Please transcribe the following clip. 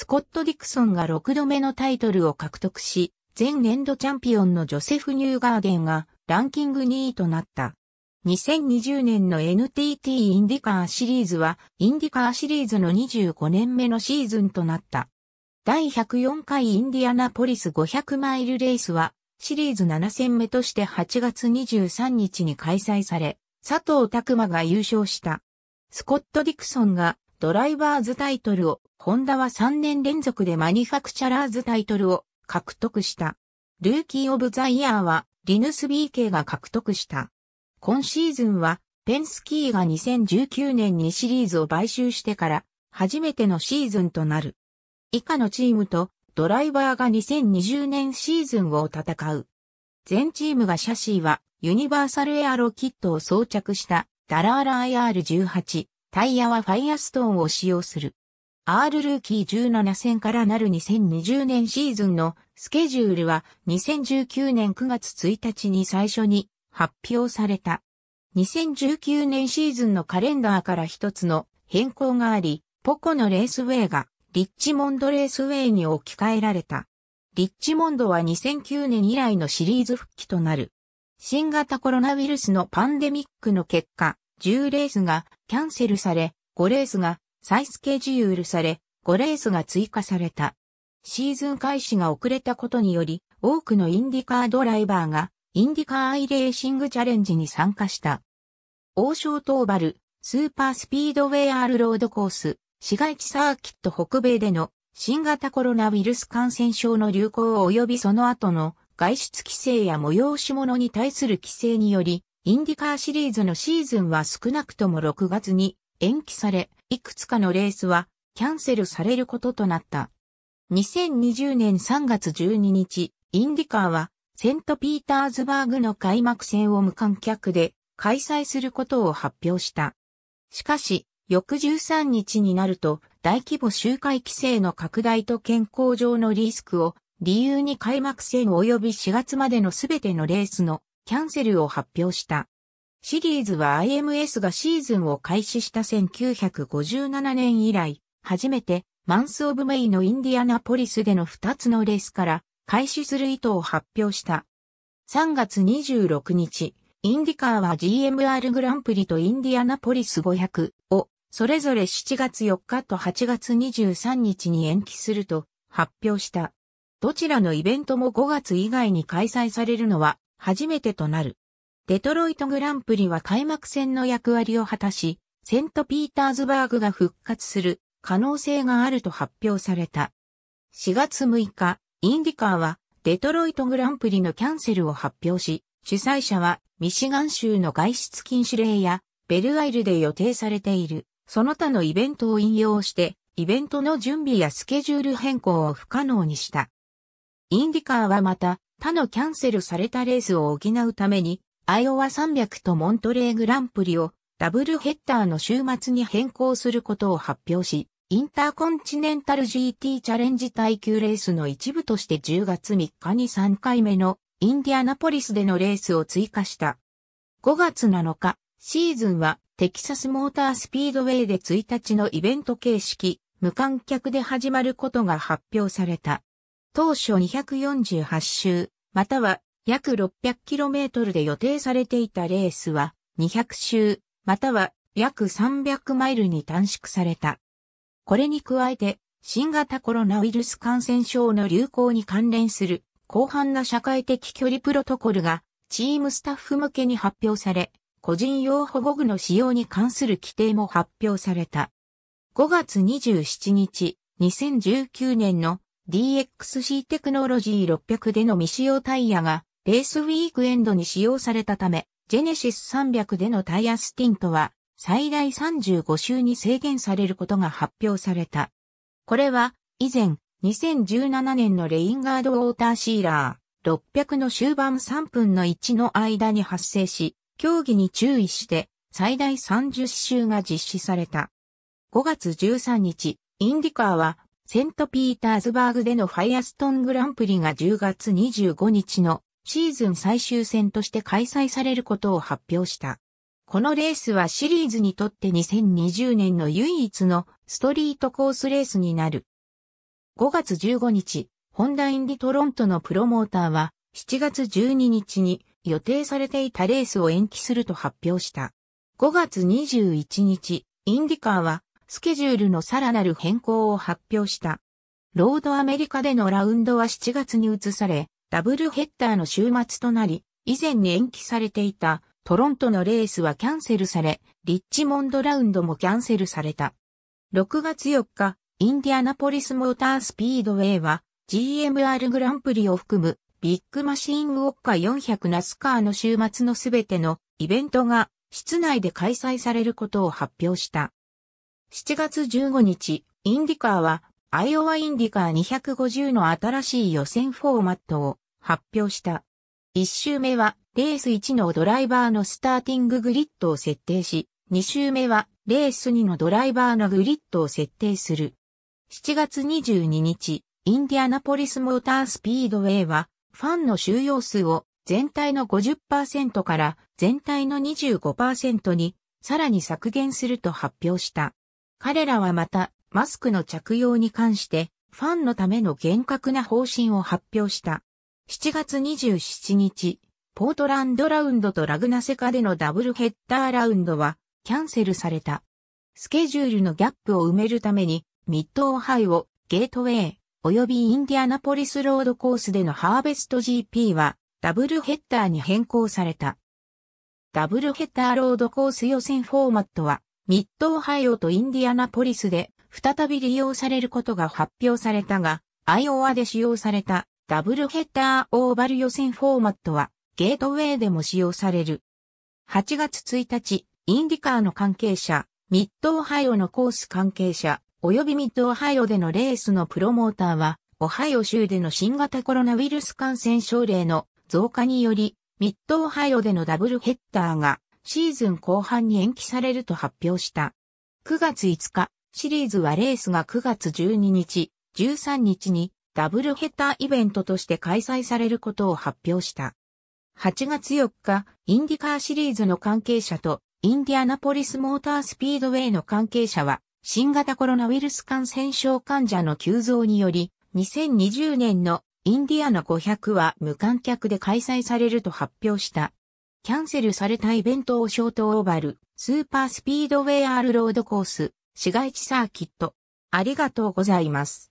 スコット・ディクソンが6度目のタイトルを獲得し、前年度チャンピオンのジョセフ・ニューガーデンがランキング2位となった。2020年の NTT インディカーシリーズは、インディカーシリーズの25年目のシーズンとなった。第104回インディアナポリス500マイルレースは、シリーズ7戦目として8月23日に開催され、佐藤拓馬が優勝した。スコット・ディクソンがドライバーズタイトルを、ホンダは3年連続でマニファクチャラーズタイトルを獲得した。ルーキーオブザイヤーは、リヌス BK が獲得した。今シーズンは、ペンスキーが2019年にシリーズを買収してから、初めてのシーズンとなる。以下のチームと、ドライバーが2020年シーズンを戦う。全チームがシャシーは、ユニバーサルエアロキットを装着した、ダラーラ IR18。タイヤはファイアストーンを使用する。R ルーキー17戦からなる2020年シーズンのスケジュールは2019年9月1日に最初に発表された。2019年シーズンのカレンダーから一つの変更があり、ポコのレースウェイがリッチモンドレースウェイに置き換えられた。リッチモンドは2009年以来のシリーズ復帰となる。新型コロナウイルスのパンデミックの結果、10レースがキャンセルされ、5レースが再スケジュールされ、5レースが追加された。シーズン開始が遅れたことにより、多くのインディカードライバーが、インディカーアイレーシングチャレンジに参加した。王将トーバル、スーパースピードウェアールロードコース、市街地サーキット北米での新型コロナウイルス感染症の流行及びその後の外出規制や催し物に対する規制により、インディカーシリーズのシーズンは少なくとも6月に延期され、いくつかのレースはキャンセルされることとなった。2020年3月12日、インディカーはセントピーターズバーグの開幕戦を無観客で開催することを発表した。しかし、翌13日になると大規模集会規制の拡大と健康上のリスクを理由に開幕戦及び4月までのすべてのレースのキャンセルを発表した。シリーズは IMS がシーズンを開始した1957年以来、初めてマンス・オブ・メイのインディアナポリスでの2つのレースから開始する意図を発表した。3月26日、インディカーは GMR グランプリとインディアナポリス500をそれぞれ7月4日と8月23日に延期すると発表した。どちらのイベントも5月以外に開催されるのは初めてとなる。デトロイトグランプリは開幕戦の役割を果たし、セントピーターズバーグが復活する可能性があると発表された。4月6日、インディカーはデトロイトグランプリのキャンセルを発表し、主催者はミシガン州の外出禁止令やベルアイルで予定されているその他のイベントを引用してイベントの準備やスケジュール変更を不可能にした。インディカーはまた他のキャンセルされたレースを補うために、アイオワ300とモントレーグランプリをダブルヘッダーの週末に変更することを発表し、インターコンチネンタル GT チャレンジ耐久レースの一部として10月3日に3回目のインディアナポリスでのレースを追加した。5月7日、シーズンはテキサスモータースピードウェイで1日のイベント形式、無観客で始まることが発表された。当初248周、または約 600km で予定されていたレースは200周、または約300マイルに短縮された。これに加えて、新型コロナウイルス感染症の流行に関連する広範な社会的距離プロトコルがチームスタッフ向けに発表され、個人用保護具の使用に関する規定も発表された。5月27日、2019年の DXC テクノロジー600での未使用タイヤがレースウィークエンドに使用されたため、ジェネシス300でのタイヤスティントは最大35周に制限されることが発表された。これは以前2017年のレインガードウォーターシーラー600の終盤3分の1の間に発生し、競技に注意して最大30周が実施された。5月13日、インディカーはセントピーターズバーグでのファイアストングランプリが10月25日のシーズン最終戦として開催されることを発表した。このレースはシリーズにとって2020年の唯一のストリートコースレースになる。5月15日、ホンダインディトロントのプロモーターは7月12日に予定されていたレースを延期すると発表した。5月21日、インディカーはスケジュールのさらなる変更を発表した。ロードアメリカでのラウンドは7月に移され、ダブルヘッダーの週末となり、以前に延期されていたトロントのレースはキャンセルされ、リッチモンドラウンドもキャンセルされた。6月4日、インディアナポリスモータースピードウェイは GMR グランプリを含むビッグマシンウォッカ400ナスカーの週末のすべてのイベントが室内で開催されることを発表した。7月15日、インディカーは、アイオワインディカー250の新しい予選フォーマットを発表した。1周目は、レース1のドライバーのスターティンググリッドを設定し、2周目は、レース2のドライバーのグリッドを設定する。7月22日、インディアナポリスモータースピードウェイは、ファンの収容数を全体の50%から全体の25%にさらに削減すると発表した。彼らはまた、マスクの着用に関して、ファンのための厳格な方針を発表した。7月27日、ポートランドラウンドとラグナセカでのダブルヘッダーラウンドは、キャンセルされた。スケジュールのギャップを埋めるために、ミッドオハイをゲートウェイ、及びインディアナポリスロードコースでのハーベスト GP は、ダブルヘッダーに変更された。ダブルヘッダーロードコース予選フォーマットは、ミッドオハイオとインディアナポリスで再び利用されることが発表されたが、アイオワで使用されたダブルヘッダーオーバル予選フォーマットはゲートウェイでも使用される。8月1日、インディカーの関係者、ミッドオハイオのコース関係者、及びミッドオハイオでのレースのプロモーターは、オハイオ州での新型コロナウイルス感染症例の増加により、ミッドオハイオでのダブルヘッダーがシーズン後半に延期されると発表した。9月5日、シリーズはレースが9月12日、13日にダブルヘッダーイベントとして開催されることを発表した。8月4日、インディカーシリーズの関係者とインディアナポリスモータースピードウェイの関係者は、新型コロナウイルス感染症患者の急増により、2020年のインディアナ500は無観客で開催されると発表した。キャンセルされたイベントをショートオーバル、スーパースピードウェイアールロードコース、市街地サーキット。ありがとうございます。